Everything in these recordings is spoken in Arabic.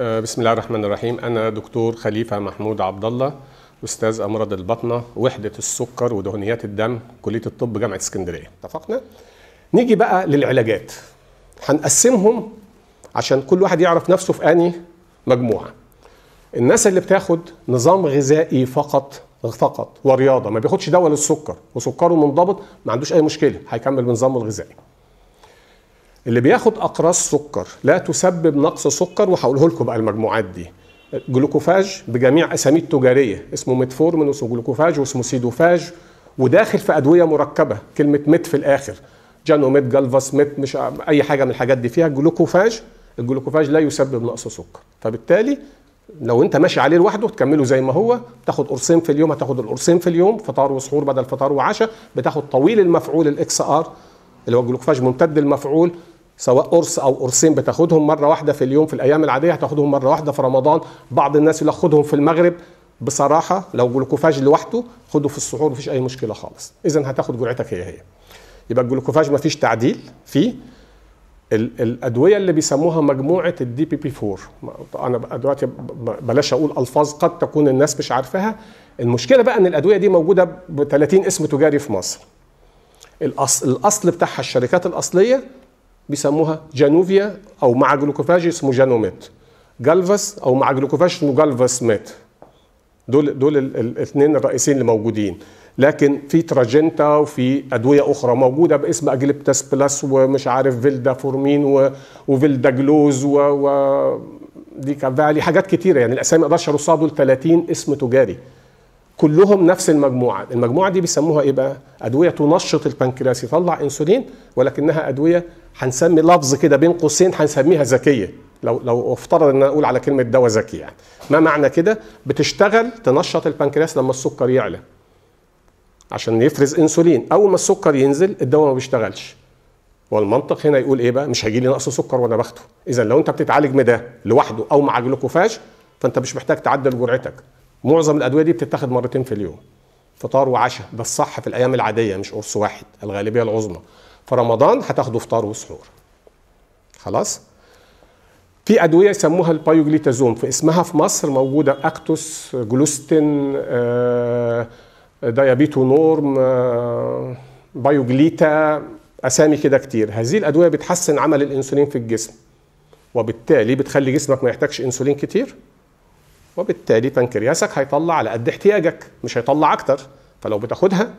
آه، بسم الله الرحمن الرحيم أنا دكتور خليفة محمود عبد الله أستاذ أمراض البطنة وحدة السكر ودهنيات الدم كلية الطب جامعة اسكندرية اتفقنا؟ نيجي بقى للعلاجات هنقسمهم عشان كل واحد يعرف نفسه في أني مجموعة الناس اللي بتاخد نظام غذائي فقط فقط ورياضة ما بياخدش دواء للسكر وسكره منضبط ما عندوش أي مشكلة هيكمل بنظامه الغذائي اللي بياخد اقراص سكر لا تسبب نقص سكر وهقوله لكم بقى المجموعات دي جلوكوفاج بجميع اساميه التجاريه اسمه ميتفورمين واسمه جلوكوفاج واسمه سيدوفاج وداخل في ادويه مركبه كلمه ميت في الاخر جانوميت جالفاس ميت مش اي حاجه من الحاجات دي فيها جلوكوفاج الجلوكوفاج لا يسبب نقص سكر فبالتالي لو انت ماشي عليه لوحده تكمله زي ما هو تاخد قرصين في اليوم هتاخد القرصين في اليوم فطار وسحور بدل فطار وعشاء بتاخد طويل المفعول الاكس ار اللي هو الجلوكوفاج ممتد المفعول سواء قرص او قرصين بتاخدهم مره واحده في اليوم في الايام العاديه هتاخدهم مره واحده في رمضان بعض الناس ياخدهم في المغرب بصراحه لو جلوكوفاج لوحده خده في السحور مفيش اي مشكله خالص اذا هتاخد جرعتك هي هي يبقى الجلوكوفاج مفيش تعديل فيه الادويه اللي بيسموها مجموعه الدي بي بي 4 انا دلوقتي بلاش اقول الفاظ قد تكون الناس مش عارفاها المشكله بقى ان الادويه دي موجوده ب 30 اسم تجاري في مصر الأصل, الأصل بتاعها الشركات الأصلية بيسموها جانوفيا او مع جلوكوفاج اسمه جانوميت جالفاس او مع جلوكوفاج اسمه جالفاس ميت دول دول الاثنين الرئيسيين اللي موجودين لكن في تراجنتا وفي ادويه اخرى موجوده باسم اجليبتاس بلس ومش عارف فيلدا فورمين وفيلدا جلوز و, و... دي حاجات كتيره يعني الاسامي اقدرش ارصها دول 30 اسم تجاري كلهم نفس المجموعه المجموعه دي بيسموها ايه بقى ادويه تنشط البنكرياس يطلع انسولين ولكنها ادويه هنسمي لفظ كده بين قوسين هنسميها ذكيه لو لو افترض ان اقول على كلمه دواء ذكي يعني ما معنى كده بتشتغل تنشط البنكرياس لما السكر يعلى عشان يفرز انسولين اول ما السكر ينزل الدواء ما بيشتغلش والمنطق هنا يقول ايه بقى مش هيجي لي نقص سكر وانا باخده اذا لو انت بتتعالج من ده لوحده او مع جلوكوفاج فانت مش محتاج تعدل جرعتك معظم الادويه دي بتتاخد مرتين في اليوم فطار وعشاء ده الصح في الايام العاديه مش قرص واحد الغالبيه العظمى فرمضان هتاخده فطار وسحور خلاص في ادويه يسموها في فاسمها في مصر موجوده اكتوس جلوستين آه، ديابيتو نورم آه، بايوجليتا اسامي كده كتير هذه الادويه بتحسن عمل الانسولين في الجسم وبالتالي بتخلي جسمك ما يحتاجش انسولين كتير وبالتالي بنكرياسك هيطلع على قد احتياجك مش هيطلع اكتر فلو بتاخدها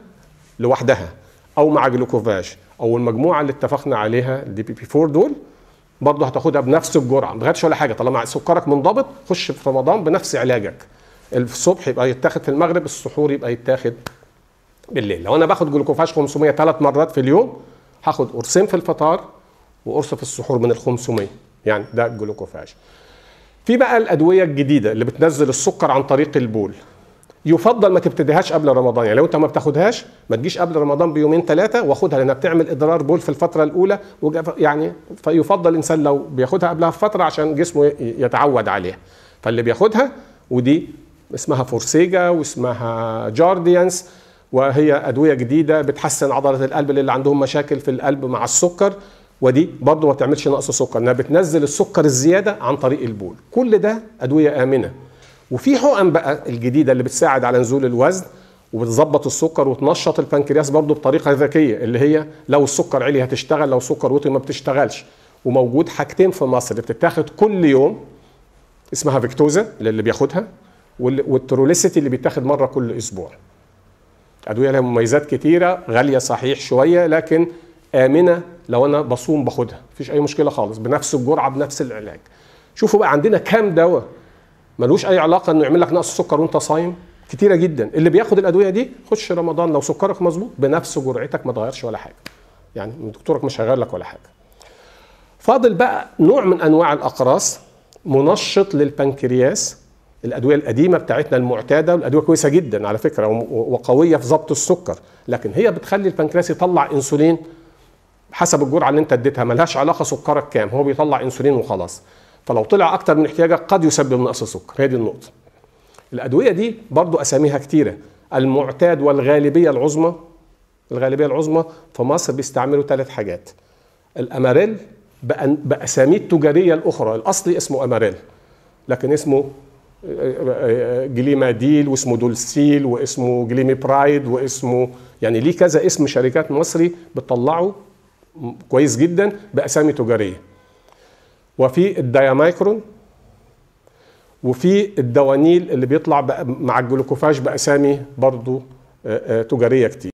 لوحدها او مع جلوكوفاج او المجموعه اللي اتفقنا عليها الدي بي بي 4 دول برضه هتاخدها بنفس الجرعه ما تغيرش ولا حاجه طالما سكرك منضبط خش في رمضان بنفس علاجك الصبح يبقى يتاخد في المغرب السحور يبقى يتاخد بالليل لو انا باخد جلوكوفاج 500 ثلاث مرات في اليوم هاخد قرصين في الفطار وقرص في السحور من ال 500 يعني ده الجلوكوفاج في بقى الادويه الجديده اللي بتنزل السكر عن طريق البول يفضل ما تبتديهاش قبل رمضان يعني لو انت ما بتاخدهاش ما تجيش قبل رمضان بيومين ثلاثه واخدها لانها بتعمل اضرار بول في الفتره الاولى يعني فيفضل الانسان لو بياخدها قبلها بفتره عشان جسمه يتعود عليها فاللي بياخدها ودي اسمها فورسيجا واسمها جارديانس وهي ادويه جديده بتحسن عضله القلب للي عندهم مشاكل في القلب مع السكر ودي برضه ما بتعملش نقص سكر انها بتنزل السكر الزياده عن طريق البول كل ده ادويه امنه وفي حقن بقى الجديده اللي بتساعد على نزول الوزن وبتظبط السكر وتنشط البنكرياس برضه بطريقه ذكيه اللي هي لو السكر عالي هتشتغل لو سكر وطي ما بتشتغلش وموجود حاجتين في مصر بتتاخد كل يوم اسمها فيكتوزا للي بياخدها والتروليسيتي اللي بيتاخد مره كل اسبوع ادويه لها مميزات كتيره غاليه صحيح شويه لكن امنه لو انا بصوم باخدها مفيش اي مشكله خالص بنفس الجرعه بنفس العلاج شوفوا بقى عندنا كام دواء ملوش اي علاقه انه يعمل لك نقص سكر وانت صايم كتيره جدا اللي بياخد الادويه دي خش رمضان لو سكرك مظبوط بنفس جرعتك ما تغيرش ولا حاجه يعني دكتورك مش هيغير لك ولا حاجه فاضل بقى نوع من انواع الاقراص منشط للبنكرياس الادويه القديمه بتاعتنا المعتاده والادويه كويسه جدا على فكره وقويه في ضبط السكر لكن هي بتخلي البنكرياس يطلع انسولين حسب الجرعه اللي انت اديتها ملهاش علاقه سكرك كام هو بيطلع انسولين وخلاص فلو طلع اكتر من احتياجك قد يسبب نقص السكر هي دي النقطه الادويه دي برضو اساميها كتيره المعتاد والغالبيه العظمى الغالبيه العظمى في مصر بيستعملوا ثلاث حاجات الاماريل باساميه التجاريه الاخرى الاصلي اسمه اماريل لكن اسمه جليماديل واسمه دولسيل واسمه جليمي برايد واسمه يعني ليه كذا اسم شركات مصري بتطلعه كويس جدا باسامي تجاريه وفي الديامايكرون وفي الدوانيل اللي بيطلع مع الجلوكوفاج باسامي برضو آه، آه، تجاريه كتير